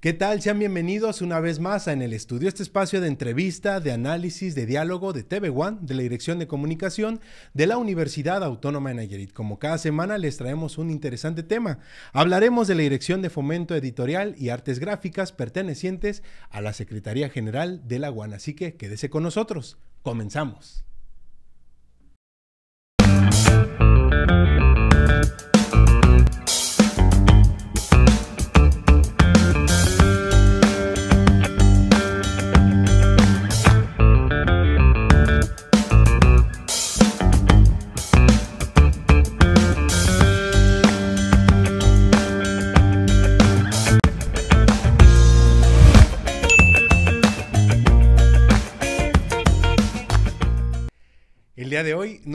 ¿Qué tal? Sean bienvenidos una vez más a En el Estudio, este espacio de entrevista, de análisis, de diálogo de TV One, de la Dirección de Comunicación de la Universidad Autónoma de Nayarit. Como cada semana les traemos un interesante tema. Hablaremos de la Dirección de Fomento Editorial y Artes Gráficas pertenecientes a la Secretaría General de la UAN. Así que quédese con nosotros. Comenzamos.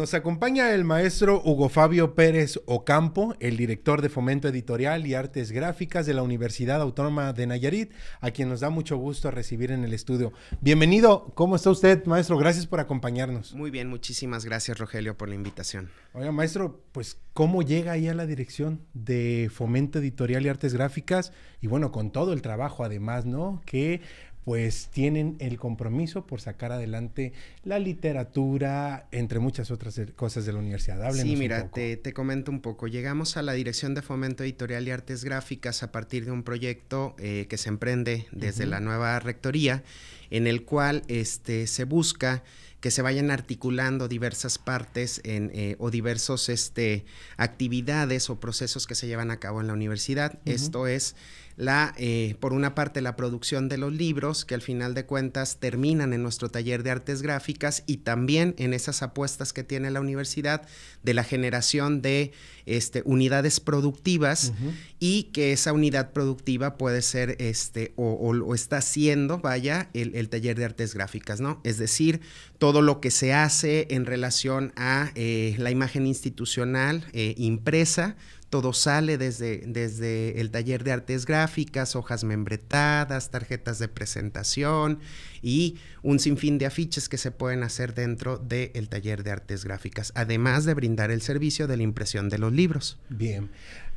Nos acompaña el maestro Hugo Fabio Pérez Ocampo, el director de Fomento Editorial y Artes Gráficas de la Universidad Autónoma de Nayarit, a quien nos da mucho gusto recibir en el estudio. Bienvenido, ¿cómo está usted, maestro? Gracias por acompañarnos. Muy bien, muchísimas gracias, Rogelio, por la invitación. Oiga, maestro, pues, ¿cómo llega ahí a la dirección de Fomento Editorial y Artes Gráficas? Y bueno, con todo el trabajo, además, ¿no? Que pues tienen el compromiso por sacar adelante la literatura, entre muchas otras eh, cosas de la universidad. Háblenos sí, mira, Te, te, comento un poco. Llegamos a la Dirección de Fomento Editorial y Artes Gráficas a partir de un proyecto eh, que se emprende desde la nueva rectoría, en el cual este, se busca que se vayan articulando diversas partes eh, o diversos este, actividades o procesos que se llevan a cabo en la universidad. Esto es la, eh, por una parte la producción de los libros, que al final de cuentas terminan en nuestro taller de artes gráficas y también en esas apuestas que tiene la universidad de la generación de este, unidades productivas y que esa unidad productiva puede ser este, o, está siendo, vaya, el, taller de artes gráficas, ¿no? Es decir, todo lo que se hace en relación a eh, la imagen institucional eh, impresa, todo sale desde, desde el taller de artes gráficas, hojas membretadas, tarjetas de presentación y un sinfín de afiches que se pueden hacer dentro del taller de artes gráficas, además de brindar el servicio de la impresión de los libros. Bien.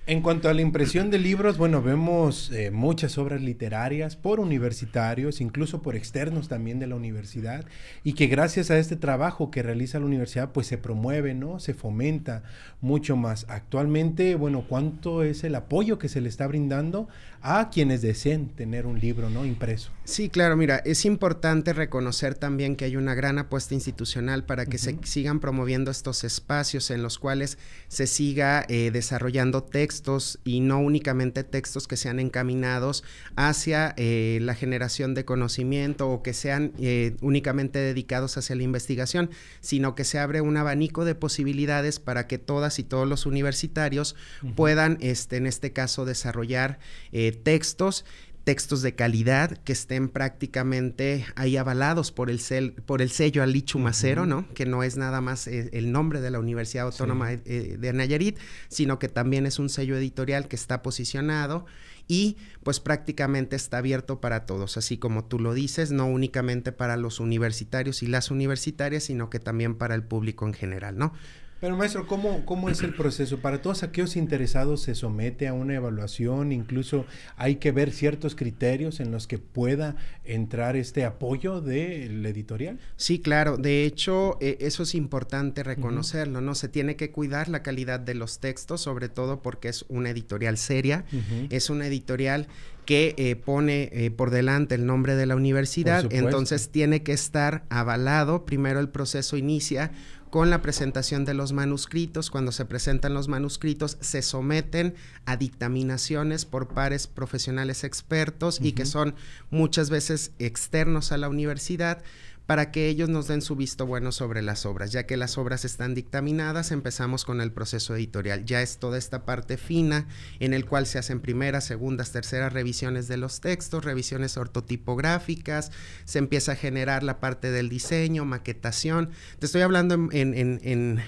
En cuanto a la impresión de libros, bueno, vemos eh, muchas obras literarias por universitarios, incluso por externos también de la universidad, y que gracias a este trabajo que realiza la universidad, pues se promueve, ¿no? Se fomenta mucho más. Actualmente, bueno, ¿cuánto es el apoyo que se le está brindando a quienes deseen tener un libro, ¿no? Impreso. Sí, claro, mira, es importante reconocer también que hay una gran apuesta institucional para que se sigan promoviendo estos espacios en los cuales se siga eh, desarrollando textos y no únicamente textos que sean encaminados hacia eh, la generación de conocimiento o que sean eh, únicamente dedicados hacia la investigación, sino que se abre un abanico de posibilidades para que todas y todos los universitarios puedan, este, en este caso, desarrollar eh, textos textos de calidad que estén prácticamente ahí avalados por el, por el sello Alichumacero, ¿no? Que no es nada más eh, el nombre de la Universidad Autónoma eh, eh, de Nayarit, sino que también es un sello editorial que está posicionado y pues prácticamente está abierto para todos, así como tú lo dices, no únicamente para los universitarios y las universitarias, sino que también para el público en general, ¿no? Pero maestro, ¿cómo, ¿cómo es el proceso? Para todos aquellos interesados se somete a una evaluación, incluso hay que ver ciertos criterios en los que pueda entrar este apoyo del editorial. Sí, claro, de hecho eh, eso es importante reconocerlo, ¿no? Se tiene que cuidar la calidad de los textos, sobre todo porque es una editorial seria, es una editorial que eh, pone eh, por delante el nombre de la universidad, entonces tiene que estar avalado. Primero el proceso inicia con la presentación de los manuscritos. Cuando se presentan los manuscritos, se someten a dictaminaciones por pares profesionales expertos y que son muchas veces externos a la universidad para que ellos nos den su visto bueno sobre las obras. Ya que las obras están dictaminadas, empezamos con el proceso editorial. Ya es toda esta parte fina en el cual se hacen primeras, segundas, terceras revisiones de los textos, revisiones ortotipográficas, se empieza a generar la parte del diseño, maquetación. Te estoy hablando en... en, en,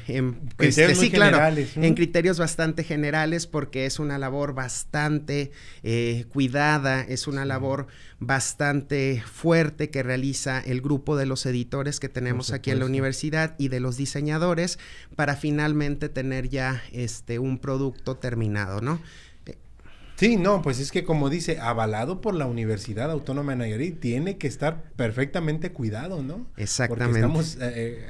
este, criterios en criterios bastante generales porque es una labor bastante eh, cuidada, es una labor bastante fuerte que realiza el grupo de los editores que tenemos aquí en la universidad y de los diseñadores para finalmente tener ya este un producto terminado, ¿no? Sí, no, pues es que como dice, avalado por la Universidad Autónoma de Nayarit, tiene que estar perfectamente cuidado, ¿no? Exactamente. estamos eh, eh,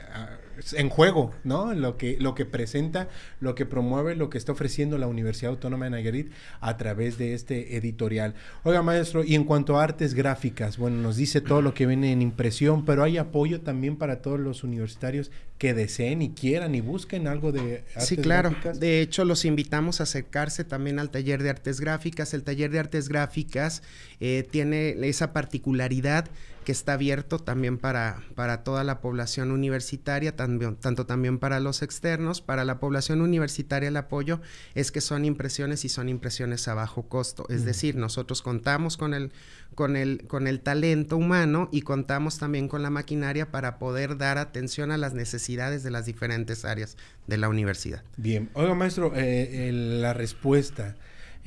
en juego, ¿no? Lo que, lo que presenta, lo que promueve, lo que está ofreciendo la Universidad Autónoma de Nayarit a través de este editorial. Oiga, maestro, y en cuanto a artes gráficas, bueno, nos dice todo lo que viene en impresión, pero hay apoyo también para todos los universitarios que deseen y quieran y busquen algo de artes Sí, claro. De hecho, los invitamos a acercarse también al taller de artes gráficas. El taller de artes gráficas eh, tiene esa particularidad que está abierto también para, para toda la población universitaria, también, tanto también para los externos. Para la población universitaria el apoyo es que son impresiones y son impresiones a bajo costo. Es decir, nosotros contamos con el, con, el, con el talento humano y contamos también con la maquinaria para poder dar atención a las necesidades de las diferentes áreas de la universidad. Bien, oiga maestro, eh, la respuesta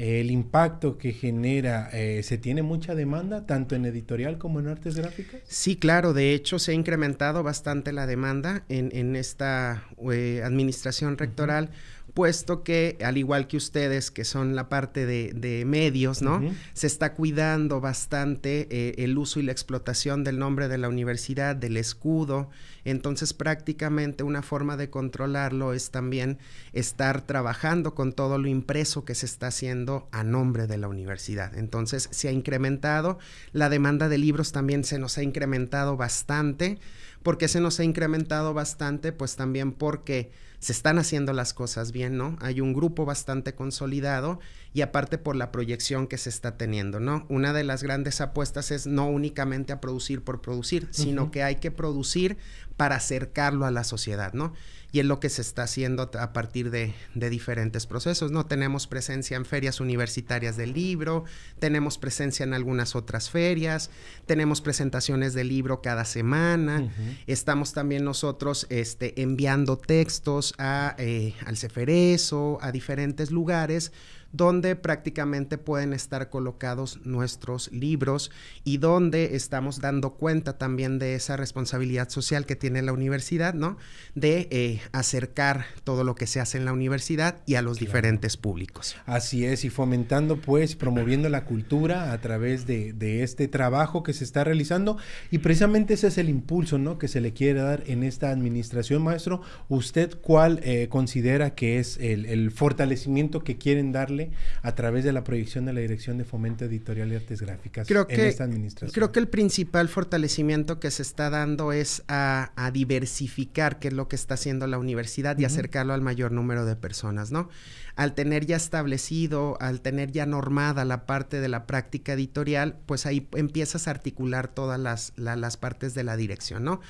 el impacto que genera, eh, ¿se tiene mucha demanda tanto en editorial como en artes gráficas? Sí, claro, de hecho se ha incrementado bastante la demanda en, en esta eh, administración rectoral puesto que, al igual que ustedes, que son la parte de, medios, ¿no? Se está cuidando bastante eh, el uso y la explotación del nombre de la universidad, del escudo. Entonces, prácticamente una forma de controlarlo es también estar trabajando con todo lo impreso que se está haciendo a nombre de la universidad. Entonces, se ha incrementado. La demanda de libros también se nos ha incrementado bastante. ¿Por qué se nos ha incrementado bastante? Pues también porque se están haciendo las cosas bien, ¿no? Hay un grupo bastante consolidado y aparte por la proyección que se está teniendo, ¿no? Una de las grandes apuestas es no únicamente a producir por producir, sino que hay que producir para acercarlo a la sociedad, ¿no? y es lo que se está haciendo a partir de, diferentes procesos. No tenemos presencia en ferias universitarias del libro, tenemos presencia en algunas otras ferias, tenemos presentaciones del libro cada semana, estamos también nosotros este, enviando textos a, eh, al Cefereso, a diferentes lugares donde prácticamente pueden estar colocados nuestros libros y donde estamos dando cuenta también de esa responsabilidad social que tiene la universidad, ¿no? De eh, acercar todo lo que se hace en la universidad y a los diferentes públicos. Así es, y fomentando pues, promoviendo la cultura a través de, este trabajo que se está realizando y precisamente ese es el impulso, ¿no? Que se le quiere dar en esta administración, maestro. ¿Usted cuál eh, considera que es el fortalecimiento que quieren darle a través de la proyección de la Dirección de Fomento Editorial y Artes Gráficas creo en esta administración. Creo que el principal fortalecimiento que se está dando es a, diversificar, qué es lo que está haciendo la universidad, y acercarlo al mayor número de personas, ¿no? al tener ya establecido, al tener ya normada la parte de la práctica editorial, pues ahí empiezas a articular todas las, partes de la dirección, ¿no?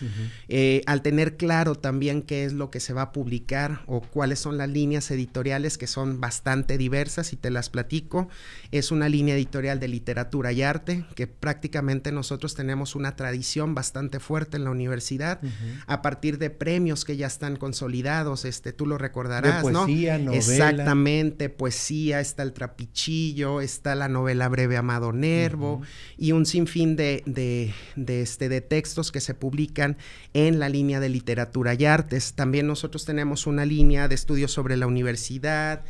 Eh, al tener claro también qué es lo que se va a publicar o cuáles son las líneas editoriales que son bastante diversas y te las platico, es una línea editorial de literatura y arte que prácticamente nosotros tenemos una tradición bastante fuerte en la universidad a partir de premios que ya están consolidados, este, tú lo recordarás, ¿no? Exactamente poesía, está el trapichillo, está la novela breve Amado Nervo y un sinfín este, de textos que se publican en la línea de literatura y artes. También nosotros tenemos una línea de estudios sobre la universidad,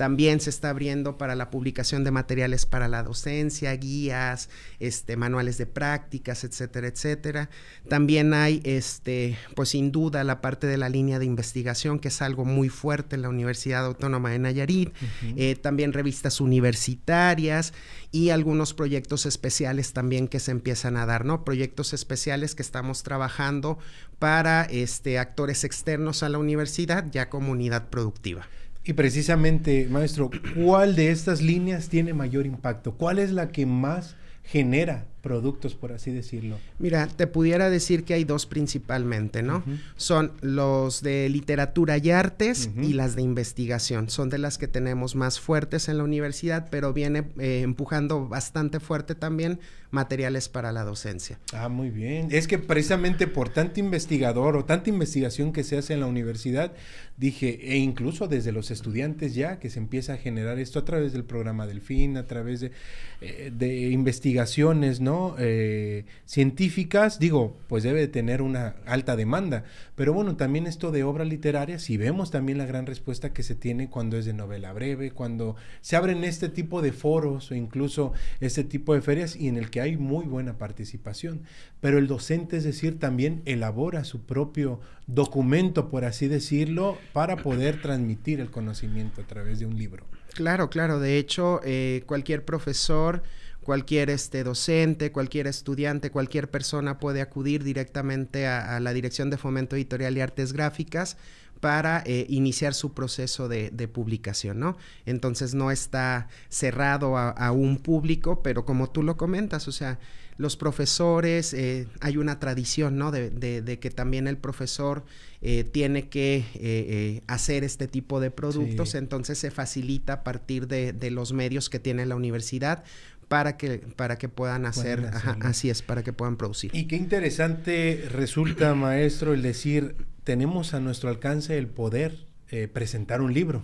también se está abriendo para la publicación de materiales para la docencia, guías, este, manuales de prácticas, etcétera, etcétera. También hay, este, pues sin duda, la parte de la línea de investigación, que es algo muy fuerte en la Universidad Autónoma de Nayarit. Eh, también revistas universitarias y algunos proyectos especiales también que se empiezan a dar, ¿no? Proyectos especiales que estamos trabajando para este, actores externos a la universidad, ya comunidad productiva. Y precisamente, maestro, ¿cuál de estas líneas tiene mayor impacto? ¿Cuál es la que más genera productos, por así decirlo? Mira, te pudiera decir que hay dos principalmente, ¿no? Son los de literatura y artes y las de investigación. Son de las que tenemos más fuertes en la universidad, pero viene eh, empujando bastante fuerte también materiales para la docencia. Ah, muy bien. Es que precisamente por tanto investigador o tanta investigación que se hace en la universidad, dije, e incluso desde los estudiantes ya, que se empieza a generar esto a través del programa Delfín, a través de eh, investigaciones, ¿no? Eh, científicas, digo, pues debe tener una alta demanda. Pero bueno, también esto de obra literaria, si vemos también la gran respuesta que se tiene cuando es de novela breve, cuando se abren este tipo de foros o incluso este tipo de ferias y en el que hay muy buena participación. Pero el docente, es decir, también elabora su propio documento, por así decirlo, para poder transmitir el conocimiento a través de un libro. Claro, claro. De hecho, eh, cualquier profesor cualquier este, docente, cualquier estudiante, cualquier persona puede acudir directamente a, la Dirección de Fomento Editorial y Artes Gráficas para eh, iniciar su proceso de, publicación, ¿no? Entonces no está cerrado a, un público, pero como tú lo comentas, o sea, los profesores, eh, hay una tradición, ¿no? De, que también el profesor eh, tiene que hacer este tipo de productos, entonces se facilita a partir de los medios que tiene la universidad para que, para que puedan hacer, así es, para que puedan producir. Y qué interesante resulta, maestro, el decir, tenemos a nuestro alcance el poder eh, presentar un libro,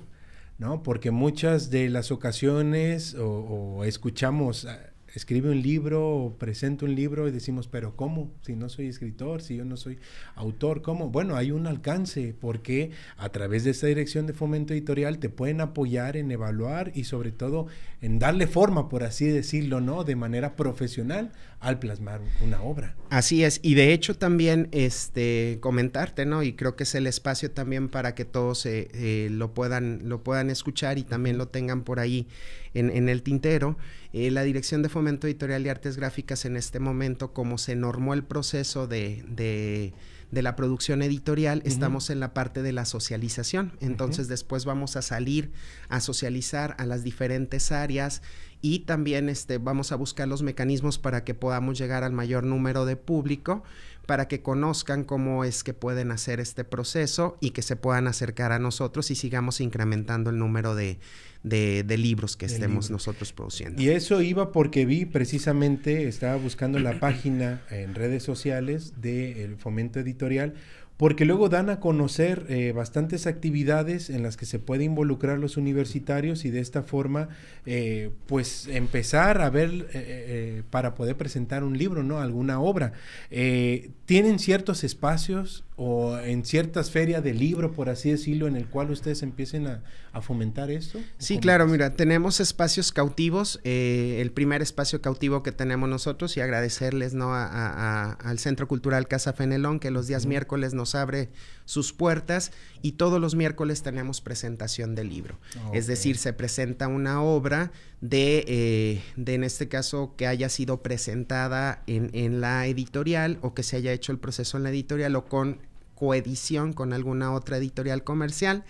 ¿no? Porque muchas de las ocasiones o escuchamos escribe un libro, presenta un libro y decimos, pero ¿cómo? Si no soy escritor, si yo no soy autor, ¿cómo? Bueno, hay un alcance porque a través de esa dirección de fomento editorial te pueden apoyar en evaluar y sobre todo en darle forma, por así decirlo, ¿no? De manera profesional al plasmar una obra. Así es, y de hecho también este, comentarte, ¿no? Y creo que es el espacio también para que todos eh, eh, lo, puedan, lo puedan escuchar y también lo tengan por ahí en, el tintero. Eh, la Dirección de Fomento Editorial y Artes Gráficas en este momento, como se normó el proceso de, la producción editorial, estamos en la parte de la socialización. Entonces después vamos a salir a socializar a las diferentes áreas y también este, vamos a buscar los mecanismos para que podamos llegar al mayor número de público, para que conozcan cómo es que pueden hacer este proceso y que se puedan acercar a nosotros y sigamos incrementando el número de, libros que estemos nosotros produciendo. Y eso iba porque vi precisamente, estaba buscando la página en redes sociales del Fomento Editorial, porque luego dan a conocer eh, bastantes actividades en las que se puede involucrar los universitarios y de esta forma eh, pues empezar a ver eh, para poder presentar un libro, ¿no? Alguna obra. tienen ciertos espacios o en ciertas ferias de libro, por así decirlo, en el cual ustedes empiecen a, fomentar esto? Sí, claro, mira, tenemos espacios cautivos. Eh, el primer espacio cautivo que tenemos nosotros, y agradecerles ¿no? al Centro Cultural Casa Fenelón, que los días miércoles nos abre sus puertas y todos los miércoles tenemos presentación de libro. es decir, se presenta una obra de, eh, de, en este caso, que haya sido presentada en, en la editorial o que se haya hecho el proceso en la editorial o con coedición con alguna otra editorial comercial.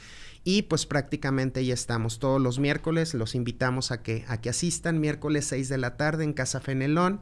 Y pues prácticamente ya estamos todos los miércoles, los invitamos a que, a que asistan, miércoles 6 de la tarde en Casa Fenelón.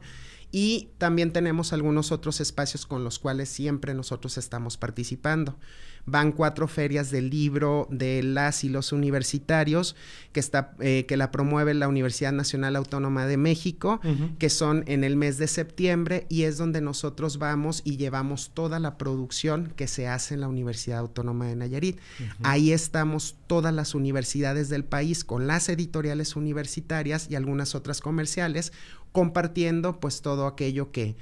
Y también tenemos algunos otros espacios con los cuales siempre nosotros estamos participando van cuatro ferias del libro de las y los universitarios que, está, eh, que la promueve la Universidad Nacional Autónoma de México, que son en el mes de septiembre y es donde nosotros vamos y llevamos toda la producción que se hace en la Universidad Autónoma de Nayarit. Ahí estamos todas las universidades del país con las editoriales universitarias y algunas otras comerciales compartiendo pues todo aquello que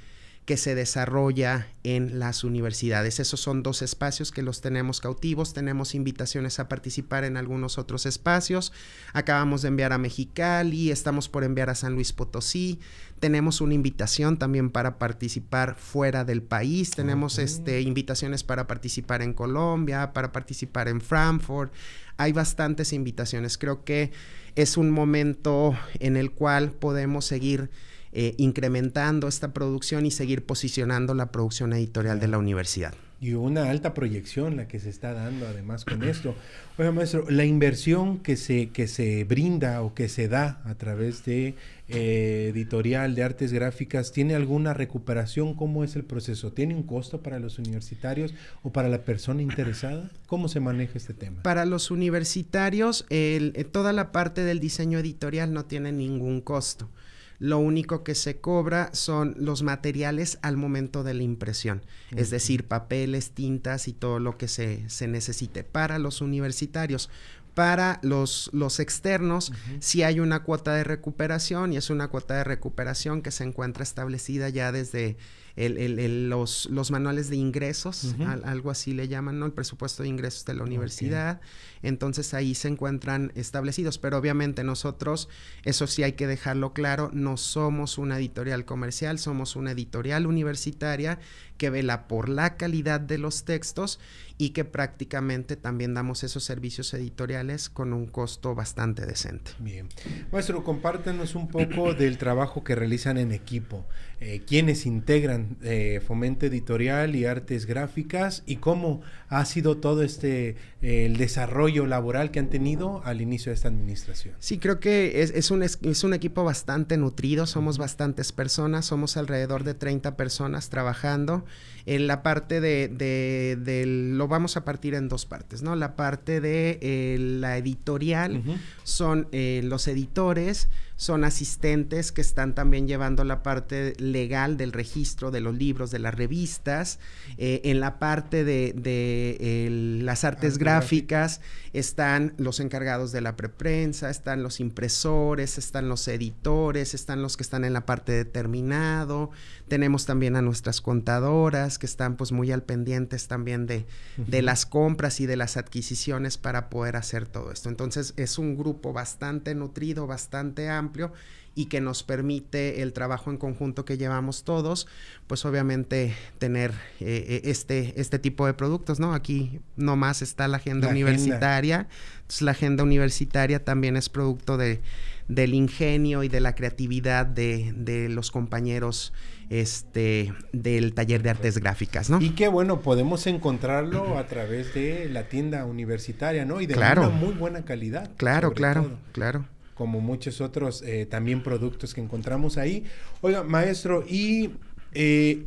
que se desarrolla en las universidades. Esos son dos espacios que los tenemos cautivos, tenemos invitaciones a participar en algunos otros espacios, acabamos de enviar a Mexicali, estamos por enviar a San Luis Potosí, tenemos una invitación también para participar fuera del país, tenemos este, invitaciones para participar en Colombia, para participar en Frankfurt, hay bastantes invitaciones, creo que es un momento en el cual podemos seguir eh, incrementando esta producción y seguir posicionando la producción editorial de la universidad. Y una alta proyección la que se está dando además con esto. Oiga, maestro, la inversión que se, que se brinda o que se da a través de eh, editorial de artes gráficas, ¿tiene alguna recuperación? ¿Cómo es el proceso? ¿Tiene un costo para los universitarios o para la persona interesada? ¿Cómo se maneja este tema? Para los universitarios, eh, toda la parte del diseño editorial no tiene ningún costo lo único que se cobra son los materiales al momento de la impresión, es decir, papeles, tintas y todo lo que se, se necesite para los universitarios para los, los externos, si hay una cuota de recuperación y es una cuota de recuperación que se encuentra establecida ya desde los, los, manuales de ingresos, algo así le llaman, ¿no? El presupuesto de ingresos de la universidad. Entonces ahí se encuentran establecidos, pero obviamente nosotros, eso sí hay que dejarlo claro, no somos una editorial comercial, somos una editorial universitaria que vela por la calidad de los textos y que prácticamente también damos esos servicios editoriales con un costo bastante decente. Bien. Maestro, compártenos un poco del trabajo que realizan en equipo eh, quienes integran eh, Fomento Editorial y Artes Gráficas y cómo ha sido todo este eh, el desarrollo laboral que han tenido al inicio de esta administración. Sí, creo que es, es un, equipo bastante nutrido, somos bastantes personas, somos alrededor de 30 personas trabajando. En eh, la parte de, lo vamos a partir en dos partes, ¿no? La parte de la editorial son los editores, son asistentes que están también llevando la parte legal del registro de los libros, de las revistas, eh, en la parte de, las artes gráficas están los encargados de la preprensa, están los impresores, están los editores, están los que están en la parte de terminado, tenemos también a nuestras contadoras que están pues muy al pendientes también de, de las compras y de las adquisiciones para poder hacer todo esto. Entonces es un grupo bastante nutrido, bastante amplio y que nos permite el trabajo en conjunto que llevamos todos, pues obviamente tener eh, eh, este, este tipo de productos, ¿no? Aquí nomás está la agenda universitaria, Entonces, la agenda universitaria también es producto de del ingenio y de la creatividad de, los compañeros este, del taller de artes gráficas, ¿no? Y que bueno, podemos encontrarlo a través de la tienda universitaria, ¿no? Y de una muy buena calidad. Claro, claro, claro. Como muchos otros eh, también productos que encontramos ahí. Oiga, maestro, y eh,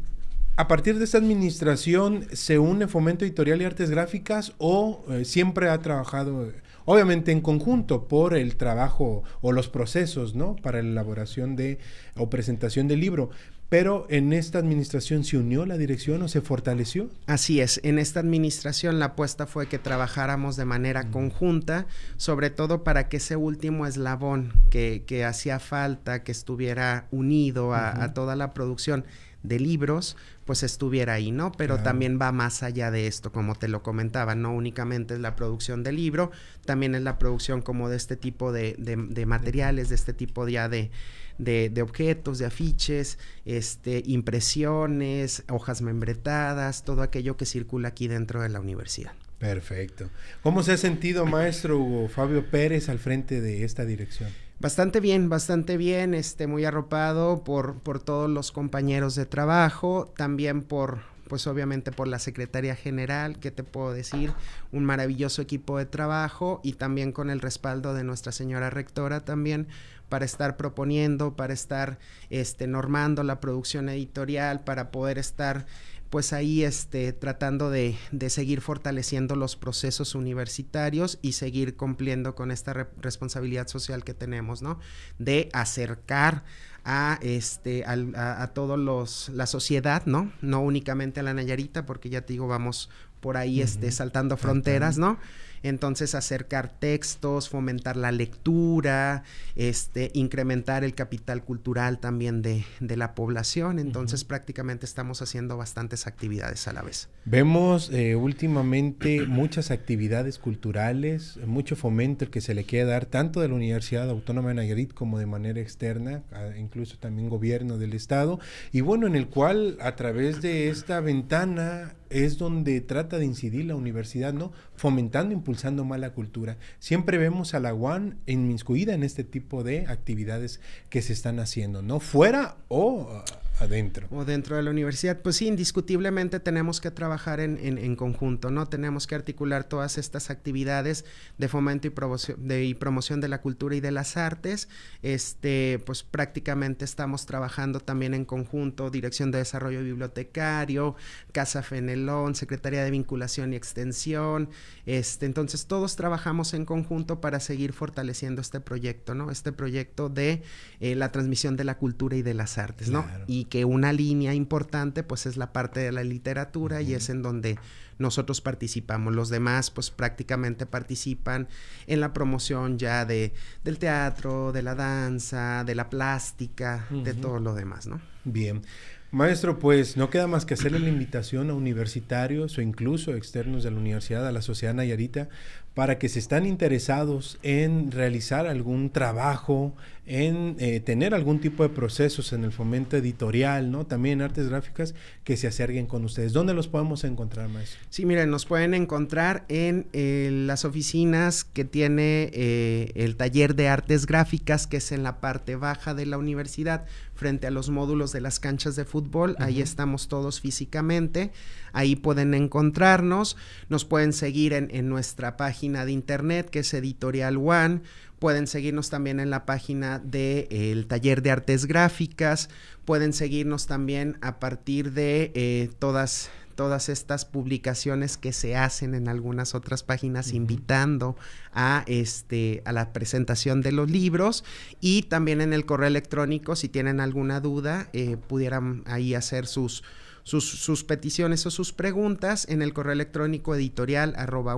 a partir de esta administración se une Fomento Editorial y Artes Gráficas o eh, siempre ha trabajado obviamente en conjunto por el trabajo o los procesos, ¿no? Para la elaboración de o presentación del libro. Pero en esta administración se unió la dirección o se fortaleció. Así es, en esta administración la apuesta fue que trabajáramos de manera conjunta, sobre todo para que ese último eslabón que, que hacía falta, que estuviera unido a, a toda la producción, de libros, pues estuviera ahí, ¿no? Pero también va más allá de esto, como te lo comentaba, no únicamente es la producción de libro, también es la producción como de este tipo de, materiales, de este tipo ya de, de, objetos, de afiches, este, impresiones, hojas membretadas, todo aquello que circula aquí dentro de la universidad. Perfecto. ¿Cómo se ha sentido, maestro Hugo Fabio Pérez, al frente de esta dirección? Bastante bien, bastante bien, este, muy arropado por, por todos los compañeros de trabajo, también por, pues obviamente por la Secretaría General, que te puedo decir? Un maravilloso equipo de trabajo y también con el respaldo de nuestra señora rectora también para estar proponiendo, para estar este, normando la producción editorial, para poder estar pues ahí este, tratando de, de, seguir fortaleciendo los procesos universitarios y seguir cumpliendo con esta responsabilidad social que tenemos, ¿no? De acercar a, este, a, todos los, la sociedad, ¿no? No únicamente a la Nayarita, porque ya te digo, vamos por ahí este, saltando fronteras, ¿no? Entonces, acercar textos, fomentar la lectura, este, incrementar el capital cultural también de, la población. Entonces, prácticamente estamos haciendo bastantes actividades a la vez. Vemos eh, últimamente muchas actividades culturales, mucho fomento que se le quiere dar tanto de la Universidad Autónoma de Nayarit como de manera externa, incluso también gobierno del Estado, y bueno, en el cual a través de esta ventana es donde trata de incidir la universidad, ¿no? fomentando, impulsando mala cultura. Siempre vemos a la UAN inmiscuida en este tipo de actividades que se están haciendo, ¿no? Fuera o Adentro. O dentro de la universidad. Pues sí, indiscutiblemente tenemos que trabajar en, conjunto, ¿no? Tenemos que articular todas estas actividades de fomento y, de, promoción de la cultura y de las artes. Este, pues prácticamente estamos trabajando también en conjunto, Dirección de Desarrollo Bibliotecario, Casa Fenelón, Secretaría de Vinculación y Extensión. Este, entonces todos trabajamos en conjunto para seguir fortaleciendo este proyecto, ¿no? Este proyecto de eh, la transmisión de la cultura y de las artes, ¿no? que una línea importante pues es la parte de la literatura y es en donde nosotros participamos. Los demás pues prácticamente participan en la promoción ya de, del teatro, de la danza, de la plástica, de todo lo demás, ¿no? Bien. Maestro, pues no queda más que hacerle la invitación a universitarios o incluso externos de la universidad, a la sociedad Nayarita, para que se están interesados en realizar algún trabajo, en eh, tener algún tipo de procesos en el fomento editorial, ¿no? También artes gráficas que se acerquen con ustedes. ¿Dónde los podemos encontrar, maestro? Sí, miren, nos pueden encontrar en eh, las oficinas que tiene eh, el taller de artes gráficas, que es en la parte baja de la universidad, frente a los módulos de las canchas de fútbol. Ahí estamos todos físicamente. Ahí pueden encontrarnos. Nos pueden seguir en nuestra página de internet que es Editorial One. Pueden seguirnos también en la página del de, eh, taller de artes gráficas. Pueden seguirnos también a partir de eh, todas, todas estas publicaciones que se hacen en algunas otras páginas invitando a este a la presentación de los libros y también en el correo electrónico si tienen alguna duda eh, pudieran ahí hacer sus sus, peticiones o sus preguntas en el correo electrónico editorial arroba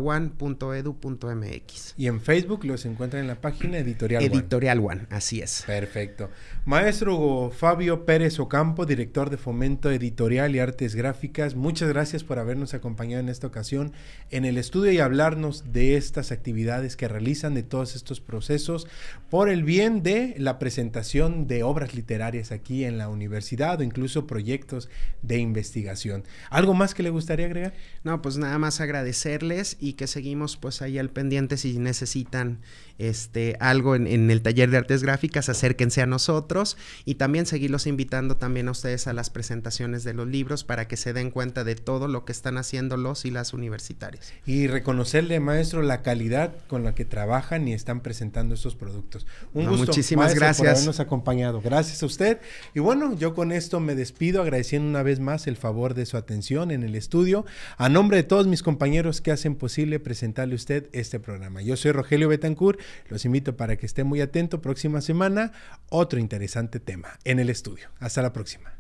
Y en Facebook los encuentran en la página Editorial Editorial One, así es. Perfecto. Maestro Fabio Pérez Ocampo, director de Fomento Editorial y Artes Gráficas, muchas gracias por habernos acompañado en esta ocasión en el estudio y hablarnos de estas actividades que realizan, de todos estos procesos, por el bien de la presentación de obras literarias aquí en la universidad o incluso proyectos de investigación ¿Algo más que le gustaría agregar? No, pues nada más agradecerles y que seguimos pues ahí al pendiente si necesitan este, algo en, el taller de artes gráficas, acérquense a nosotros y también seguirlos invitando también a ustedes a las presentaciones de los libros para que se den cuenta de todo lo que están haciendo los y las universitarias. Y reconocerle, maestro, la calidad con la que trabajan y están presentando estos productos. Un gusto. Muchísimas gracias. Por habernos acompañado. Gracias a usted. Y bueno, yo con esto me despido agradeciendo una vez más el favor de su atención en el estudio. A nombre de todos mis compañeros que hacen posible presentarle a usted este programa. Yo soy Rogelio Betancourt, los invito para que esté muy atento. Próxima semana, otro interesante tema en el estudio. Hasta la próxima.